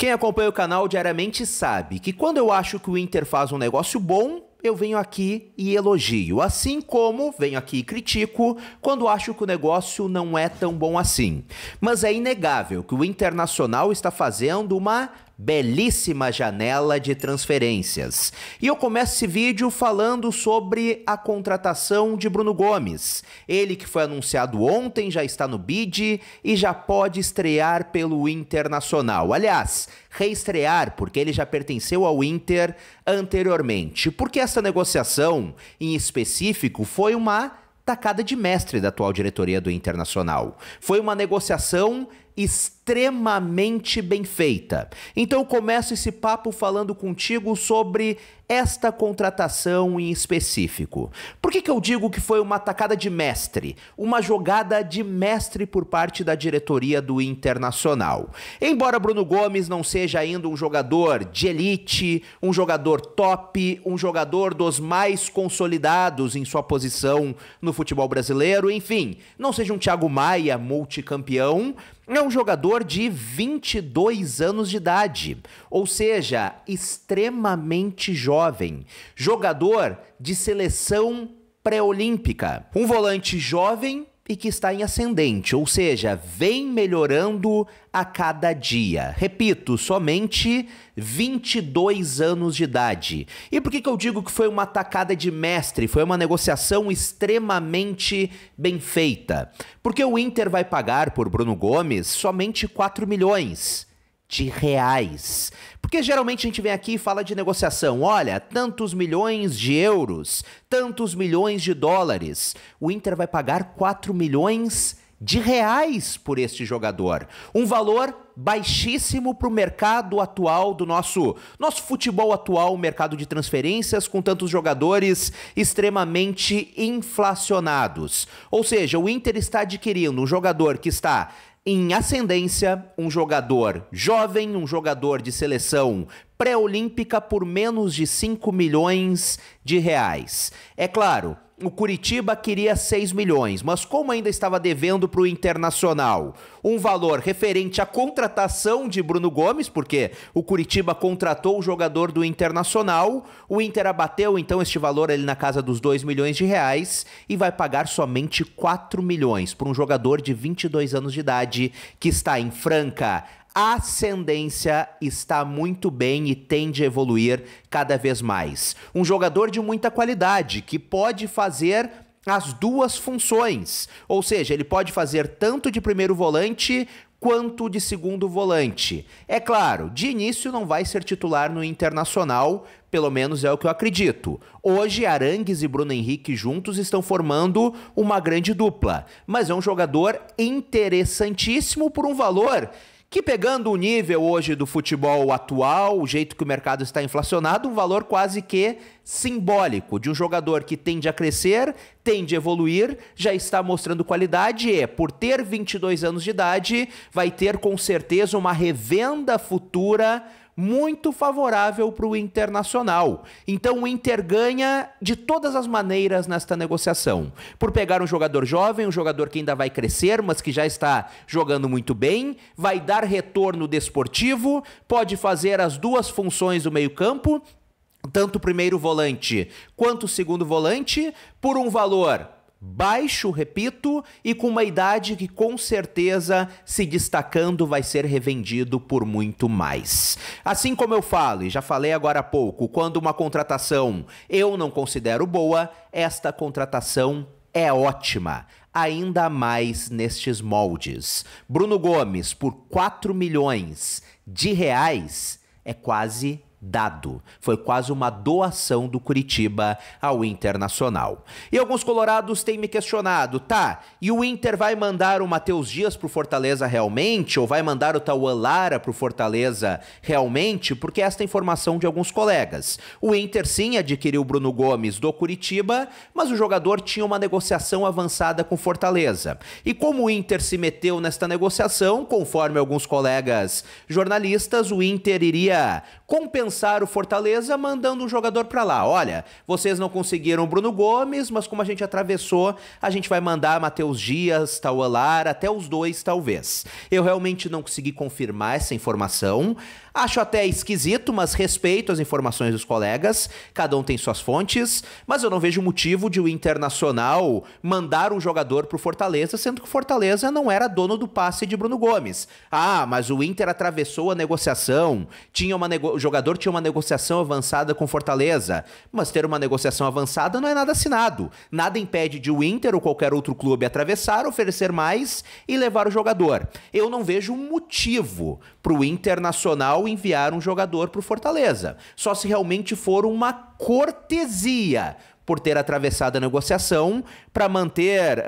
Quem acompanha o canal diariamente sabe que quando eu acho que o Inter faz um negócio bom, eu venho aqui e elogio, assim como venho aqui e critico quando acho que o negócio não é tão bom assim. Mas é inegável que o Internacional está fazendo uma belíssima janela de transferências. E eu começo esse vídeo falando sobre a contratação de Bruno Gomes. Ele que foi anunciado ontem, já está no bid e já pode estrear pelo Internacional. Aliás, reestrear, porque ele já pertenceu ao Inter anteriormente. Porque essa negociação, em específico, foi uma tacada de mestre da atual diretoria do Internacional. Foi uma negociação extremamente bem feita. Então eu começo esse papo falando contigo sobre esta contratação em específico. Por que, que eu digo que foi uma atacada de mestre? Uma jogada de mestre por parte da diretoria do Internacional. Embora Bruno Gomes não seja ainda um jogador de elite, um jogador top, um jogador dos mais consolidados em sua posição no futebol brasileiro, enfim, não seja um Thiago Maia multicampeão, é um jogador de 22 anos de idade, ou seja, extremamente jovem. Jogador de seleção pré-olímpica. Um volante jovem e que está em ascendente, ou seja, vem melhorando a cada dia. Repito, somente 22 anos de idade. E por que, que eu digo que foi uma atacada de mestre? Foi uma negociação extremamente bem feita. Porque o Inter vai pagar por Bruno Gomes somente 4 milhões de reais. Porque geralmente a gente vem aqui e fala de negociação. Olha, tantos milhões de euros, tantos milhões de dólares. O Inter vai pagar 4 milhões de reais por este jogador. Um valor baixíssimo para o mercado atual do nosso nosso futebol atual, mercado de transferências com tantos jogadores extremamente inflacionados. Ou seja, o Inter está adquirindo um jogador que está em ascendência, um jogador jovem, um jogador de seleção pré-olímpica por menos de 5 milhões de reais. É claro, o Curitiba queria 6 milhões, mas como ainda estava devendo para o Internacional um valor referente à contratação de Bruno Gomes, porque o Curitiba contratou o jogador do Internacional, o Inter abateu então este valor ali na casa dos 2 milhões de reais e vai pagar somente 4 milhões por um jogador de 22 anos de idade que está em Franca a ascendência está muito bem e tende a evoluir cada vez mais. Um jogador de muita qualidade que pode fazer as duas funções, ou seja, ele pode fazer tanto de primeiro volante quanto de segundo volante. É claro, de início não vai ser titular no Internacional, pelo menos é o que eu acredito. Hoje, Arangues e Bruno Henrique juntos estão formando uma grande dupla, mas é um jogador interessantíssimo por um valor que pegando o nível hoje do futebol atual, o jeito que o mercado está inflacionado, um valor quase que simbólico de um jogador que tende a crescer, tende a evoluir, já está mostrando qualidade e, por ter 22 anos de idade, vai ter com certeza uma revenda futura muito favorável para o Internacional. Então o Inter ganha de todas as maneiras nesta negociação. Por pegar um jogador jovem, um jogador que ainda vai crescer, mas que já está jogando muito bem, vai dar retorno desportivo, pode fazer as duas funções do meio-campo, tanto o primeiro volante quanto o segundo volante por um valor baixo, repito, e com uma idade que com certeza se destacando vai ser revendido por muito mais. Assim como eu falo, e já falei agora há pouco, quando uma contratação eu não considero boa, esta contratação é ótima ainda mais nestes moldes. Bruno Gomes, por 4 milhões de reais, é quase dado. Foi quase uma doação do Curitiba ao Internacional. E alguns colorados têm me questionado, tá? E o Inter vai mandar o Matheus Dias pro Fortaleza realmente ou vai mandar o Tauan Lara pro Fortaleza realmente? Porque esta é informação de alguns colegas. O Inter sim adquiriu Bruno Gomes do Curitiba, mas o jogador tinha uma negociação avançada com Fortaleza. E como o Inter se meteu nesta negociação, conforme alguns colegas jornalistas, o Inter iria compensar cansar o Fortaleza mandando um jogador para lá. Olha, vocês não conseguiram o Bruno Gomes, mas como a gente atravessou, a gente vai mandar Matheus Dias, Tauan até os dois talvez. Eu realmente não consegui confirmar essa informação. Acho até esquisito, mas respeito as informações dos colegas, cada um tem suas fontes, mas eu não vejo motivo de o Internacional mandar um jogador pro Fortaleza, sendo que o Fortaleza não era dono do passe de Bruno Gomes. Ah, mas o Inter atravessou a negociação, tinha uma nego... o jogador tinha uma negociação avançada com Fortaleza, mas ter uma negociação avançada não é nada assinado. Nada impede de o Inter ou qualquer outro clube atravessar, oferecer mais e levar o jogador. Eu não vejo motivo pro Internacional ao enviar um jogador para o Fortaleza. Só se realmente for uma cortesia por ter atravessado a negociação para manter uh,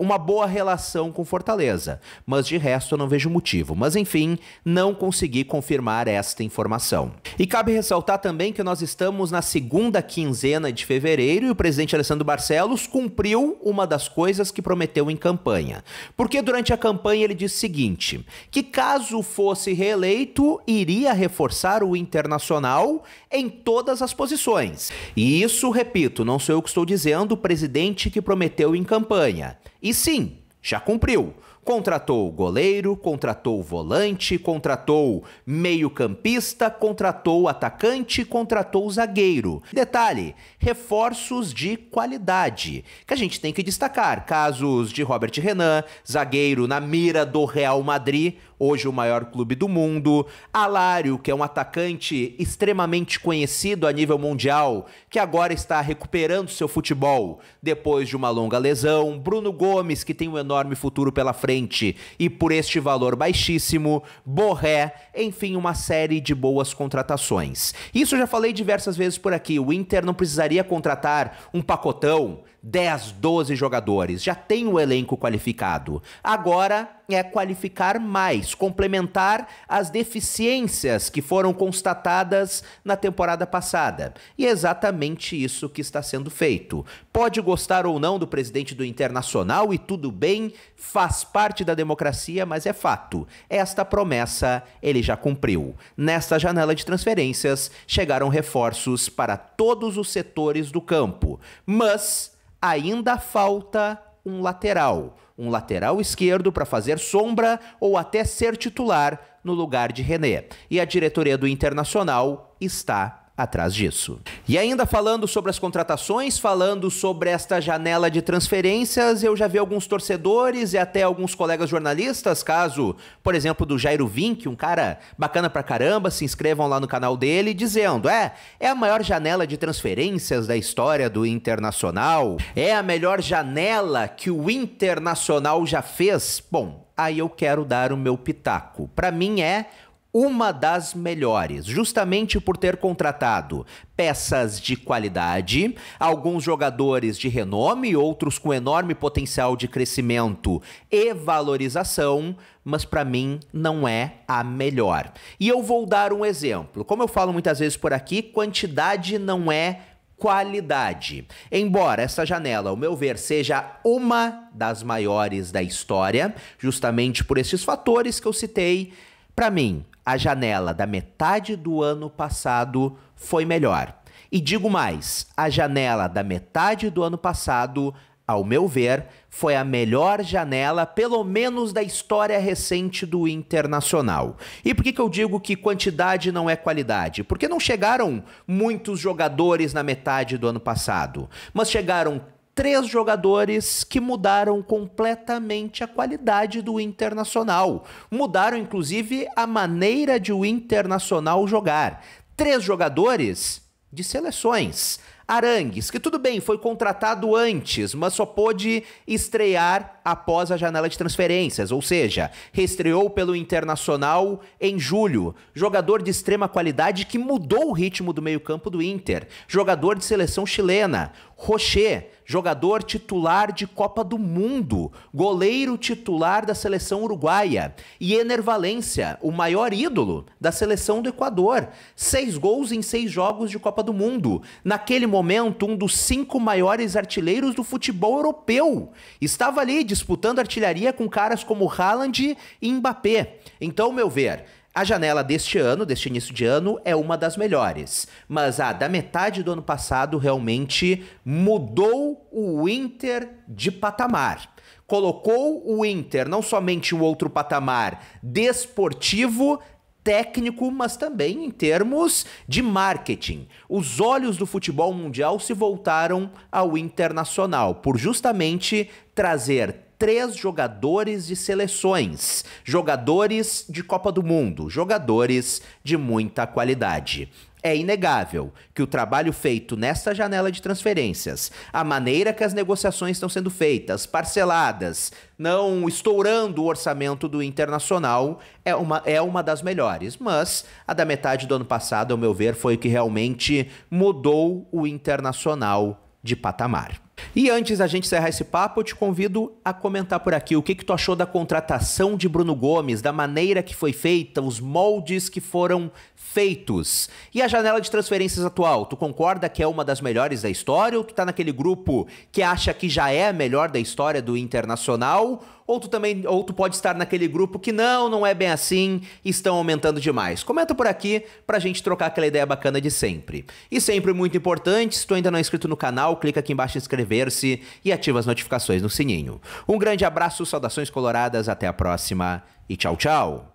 uma boa relação com Fortaleza. Mas de resto eu não vejo motivo. Mas enfim, não consegui confirmar esta informação. E cabe ressaltar também que nós estamos na segunda quinzena de fevereiro e o presidente Alessandro Barcelos cumpriu uma das coisas que prometeu em campanha. Porque durante a campanha ele disse o seguinte: que caso fosse reeleito, iria reforçar o internacional em todas as posições. E isso, repito, não sou eu que estou dizendo, o presidente que prometeu em campanha. E sim, já cumpriu. Contratou goleiro, contratou volante, contratou meio-campista, contratou atacante, contratou zagueiro. Detalhe: reforços de qualidade, que a gente tem que destacar. Casos de Robert Renan, zagueiro na mira do Real Madrid, hoje o maior clube do mundo, Alário, que é um atacante extremamente conhecido a nível mundial, que agora está recuperando seu futebol depois de uma longa lesão, Bruno Gomes, que tem um enorme futuro pela frente e por este valor baixíssimo, Borré, enfim, uma série de boas contratações. Isso eu já falei diversas vezes por aqui, o Inter não precisaria contratar um pacotão 10, 12 jogadores, já tem o elenco qualificado. Agora é qualificar mais, complementar as deficiências que foram constatadas na temporada passada. E é exatamente isso que está sendo feito. Pode gostar ou não do presidente do Internacional e tudo bem, faz parte da democracia, mas é fato. Esta promessa ele já cumpriu. Nesta janela de transferências chegaram reforços para todos os setores do campo, mas ainda falta um lateral, um lateral esquerdo para fazer sombra ou até ser titular no lugar de René. E a diretoria do Internacional está atrás disso. E ainda falando sobre as contratações, falando sobre esta janela de transferências, eu já vi alguns torcedores e até alguns colegas jornalistas, caso, por exemplo, do Jairo Vink, um cara bacana pra caramba, se inscrevam lá no canal dele, dizendo: "É, é a maior janela de transferências da história do Internacional, é a melhor janela que o Internacional já fez". Bom, aí eu quero dar o meu pitaco. Para mim é uma das melhores, justamente por ter contratado peças de qualidade, alguns jogadores de renome, outros com enorme potencial de crescimento e valorização, mas para mim não é a melhor. E eu vou dar um exemplo. Como eu falo muitas vezes por aqui, quantidade não é qualidade. Embora essa janela, ao meu ver, seja uma das maiores da história, justamente por esses fatores que eu citei, para mim a janela da metade do ano passado foi melhor. E digo mais, a janela da metade do ano passado, ao meu ver, foi a melhor janela, pelo menos da história recente do Internacional. E por que, que eu digo que quantidade não é qualidade? Porque não chegaram muitos jogadores na metade do ano passado, mas chegaram três jogadores que mudaram completamente a qualidade do Internacional. Mudaram, inclusive, a maneira de o Internacional jogar. Três jogadores de seleções. Arangues, que tudo bem, foi contratado antes, mas só pôde estrear após a janela de transferências, ou seja, reestreou pelo Internacional em julho. Jogador de extrema qualidade que mudou o ritmo do meio-campo do Inter. Jogador de seleção chilena. Rocher, jogador titular de Copa do Mundo, goleiro titular da seleção uruguaia, e Ener Valência, o maior ídolo da seleção do Equador. Seis gols em seis jogos de Copa do Mundo. Naquele momento, um dos cinco maiores artilheiros do futebol europeu. Estava ali disputando artilharia com caras como Haaland e Mbappé. Então, meu ver, a janela deste ano, deste início de ano, é uma das melhores, mas a da metade do ano passado realmente mudou o Inter de patamar colocou o Inter não somente o outro patamar desportivo, técnico, mas também em termos de marketing. Os olhos do futebol mundial se voltaram ao internacional por justamente trazer três jogadores de seleções, jogadores de Copa do Mundo, jogadores de muita qualidade. É inegável que o trabalho feito nesta janela de transferências, a maneira que as negociações estão sendo feitas, parceladas, não estourando o orçamento do Internacional, é uma, é uma das melhores. Mas a da metade do ano passado, ao meu ver, foi o que realmente mudou o Internacional de patamar. E antes da gente encerrar esse papo, eu te convido a comentar por aqui o que, que tu achou da contratação de Bruno Gomes, da maneira que foi feita, os moldes que foram feitos. E a janela de transferências atual, tu concorda que é uma das melhores da história ou tu tá naquele grupo que acha que já é a melhor da história do Internacional? ou tu também, ou tu pode estar naquele grupo que não, não é bem assim, estão aumentando demais. Comenta por aqui pra gente trocar aquela ideia bacana de sempre. E sempre muito importante, se tu ainda não é inscrito no canal, clica aqui embaixo em inscrever-se e ativa as notificações no sininho. Um grande abraço, saudações coloradas, até a próxima e tchau, tchau.